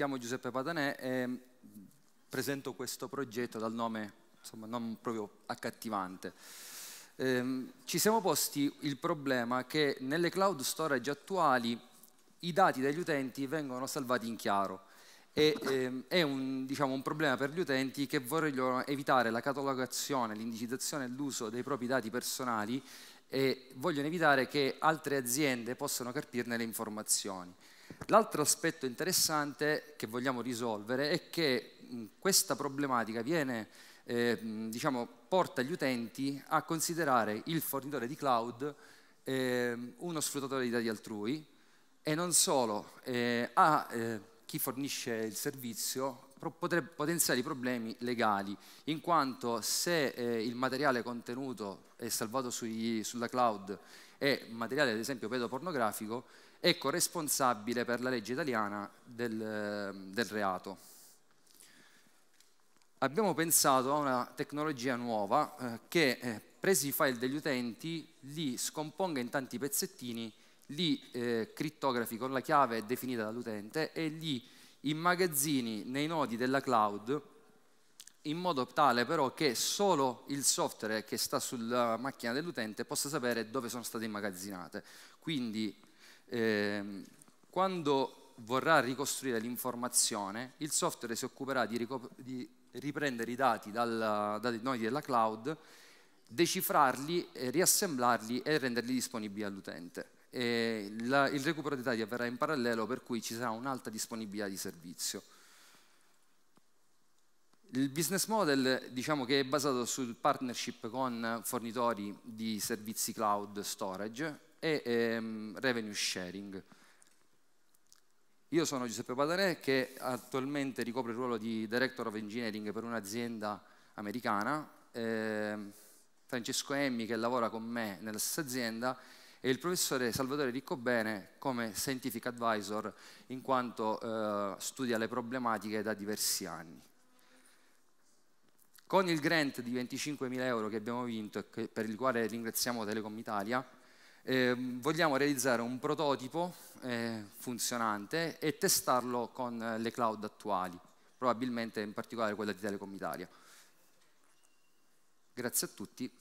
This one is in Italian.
chiamo Giuseppe Patanè e presento questo progetto dal nome insomma, non proprio accattivante. Ehm, ci siamo posti il problema che nelle cloud storage attuali i dati degli utenti vengono salvati in chiaro e ehm, è un, diciamo, un, problema per gli utenti che vogliono evitare la catalogazione, l'indicizzazione e l'uso dei propri dati personali e vogliono evitare che altre aziende possano capirne le informazioni. L'altro aspetto interessante che vogliamo risolvere è che questa problematica viene, eh, diciamo, porta gli utenti a considerare il fornitore di cloud eh, uno sfruttatore di dati altrui e non solo, eh, a eh, chi fornisce il servizio potrebbe potenziare problemi legali, in quanto se eh, il materiale contenuto e salvato sui, sulla cloud è materiale ad esempio pedopornografico, ecco, responsabile per la legge italiana del, del reato. Abbiamo pensato a una tecnologia nuova eh, che eh, presi i file degli utenti, li scomponga in tanti pezzettini, li eh, crittografi con la chiave definita dall'utente e li immagazzini nei nodi della cloud in modo tale però che solo il software che sta sulla macchina dell'utente possa sapere dove sono state immagazzinate. Quindi eh, quando vorrà ricostruire l'informazione, il software si occuperà di, di riprendere i dati dalla, dai nodi della cloud, decifrarli, eh, riassemblarli e renderli disponibili all'utente. La, il recupero dei dati avverrà in parallelo, per cui ci sarà un'alta disponibilità di servizio. Il business model diciamo che è basato sul partnership con fornitori di servizi cloud storage e ehm, revenue sharing. Io sono Giuseppe Padarè che attualmente ricopre il ruolo di Director of Engineering per un'azienda americana, eh, Francesco Emmi che lavora con me nella stessa azienda e il professore Salvatore Riccobene come Scientific Advisor in quanto eh, studia le problematiche da diversi anni. Con il grant di 25.000 euro che abbiamo vinto e per il quale ringraziamo Telecom Italia, eh, vogliamo realizzare un prototipo eh, funzionante e testarlo con eh, le cloud attuali, probabilmente in particolare quella di Telecom Italia. Grazie a tutti.